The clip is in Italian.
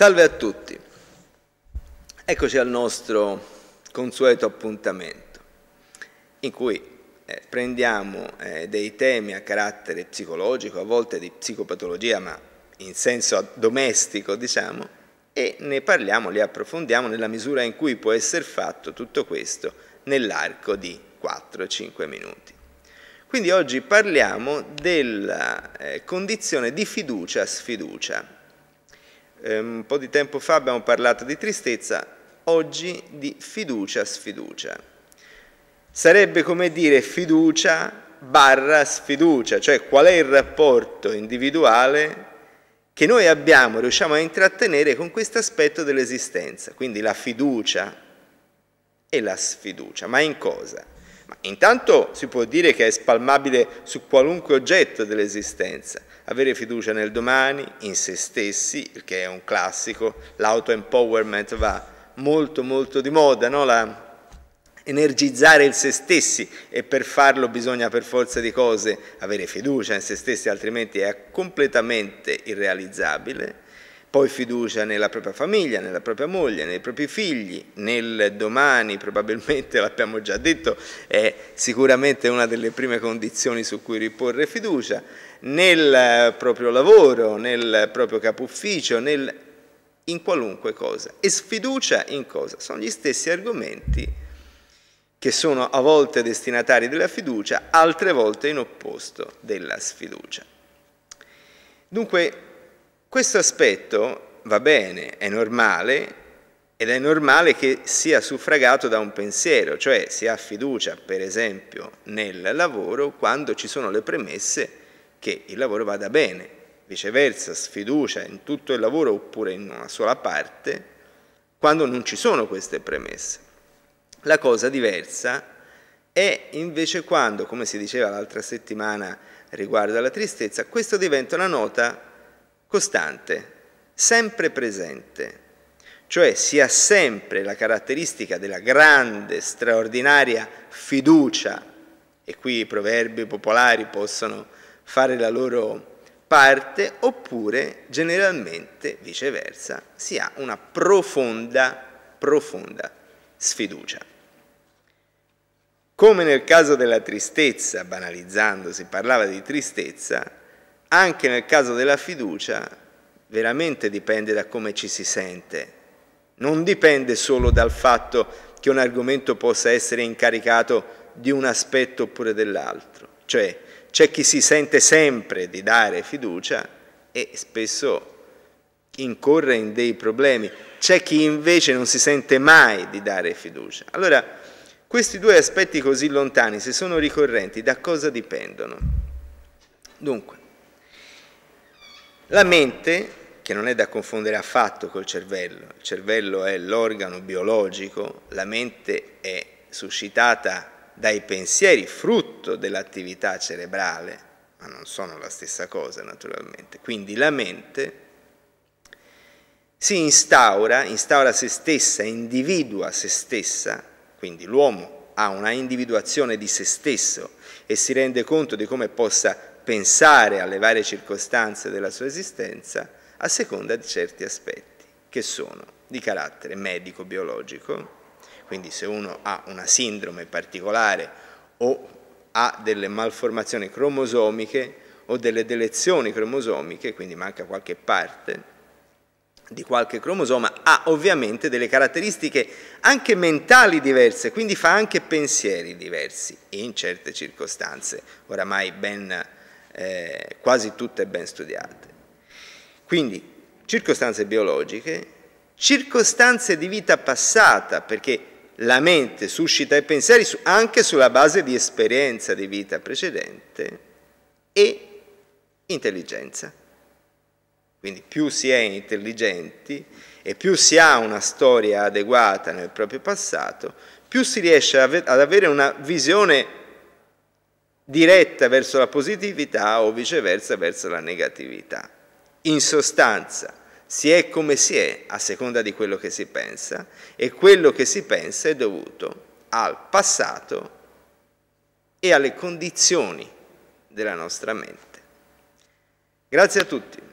Salve a tutti. Eccoci al nostro consueto appuntamento in cui eh, prendiamo eh, dei temi a carattere psicologico, a volte di psicopatologia, ma in senso domestico, diciamo, e ne parliamo, li approfondiamo nella misura in cui può essere fatto tutto questo nell'arco di 4-5 minuti. Quindi oggi parliamo della eh, condizione di fiducia-sfiducia Ehm, un po' di tempo fa abbiamo parlato di tristezza, oggi di fiducia-sfiducia. Sarebbe come dire fiducia barra sfiducia, cioè qual è il rapporto individuale che noi abbiamo, riusciamo a intrattenere con questo aspetto dell'esistenza, quindi la fiducia e la sfiducia, ma in cosa? Ma intanto si può dire che è spalmabile su qualunque oggetto dell'esistenza. Avere fiducia nel domani, in se stessi, il che è un classico, l'auto-empowerment va molto molto di moda, no? La energizzare il se stessi e per farlo bisogna per forza di cose avere fiducia in se stessi, altrimenti è completamente irrealizzabile poi fiducia nella propria famiglia, nella propria moglie, nei propri figli, nel domani probabilmente, l'abbiamo già detto, è sicuramente una delle prime condizioni su cui riporre fiducia, nel eh, proprio lavoro, nel proprio capo ufficio, nel, in qualunque cosa. E sfiducia in cosa? Sono gli stessi argomenti che sono a volte destinatari della fiducia, altre volte in opposto della sfiducia. Dunque questo aspetto va bene, è normale ed è normale che sia suffragato da un pensiero, cioè si ha fiducia per esempio nel lavoro quando ci sono le premesse che il lavoro vada bene, viceversa sfiducia in tutto il lavoro oppure in una sola parte quando non ci sono queste premesse. La cosa diversa è invece quando, come si diceva l'altra settimana riguardo alla tristezza, questo diventa una nota costante, sempre presente, cioè si ha sempre la caratteristica della grande, straordinaria fiducia, e qui i proverbi popolari possono fare la loro parte, oppure generalmente viceversa si ha una profonda, profonda sfiducia. Come nel caso della tristezza, banalizzando, si parlava di tristezza, anche nel caso della fiducia veramente dipende da come ci si sente, non dipende solo dal fatto che un argomento possa essere incaricato di un aspetto oppure dell'altro. Cioè c'è chi si sente sempre di dare fiducia e spesso incorre in dei problemi, c'è chi invece non si sente mai di dare fiducia. Allora, questi due aspetti così lontani, se sono ricorrenti, da cosa dipendono? Dunque, la mente, che non è da confondere affatto col cervello, il cervello è l'organo biologico, la mente è suscitata dai pensieri frutto dell'attività cerebrale, ma non sono la stessa cosa naturalmente. Quindi la mente si instaura, instaura se stessa, individua se stessa, quindi l'uomo ha una individuazione di se stesso e si rende conto di come possa pensare alle varie circostanze della sua esistenza a seconda di certi aspetti, che sono di carattere medico-biologico, quindi se uno ha una sindrome particolare o ha delle malformazioni cromosomiche o delle delezioni cromosomiche, quindi manca qualche parte di qualche cromosoma, ha ovviamente delle caratteristiche anche mentali diverse, quindi fa anche pensieri diversi in certe circostanze, oramai ben eh, quasi tutte ben studiate. Quindi circostanze biologiche, circostanze di vita passata, perché la mente suscita i pensieri anche sulla base di esperienza di vita precedente, e intelligenza. Quindi più si è intelligenti e più si ha una storia adeguata nel proprio passato, più si riesce ad avere una visione diretta verso la positività o viceversa verso la negatività. In sostanza, si è come si è a seconda di quello che si pensa e quello che si pensa è dovuto al passato e alle condizioni della nostra mente. Grazie a tutti.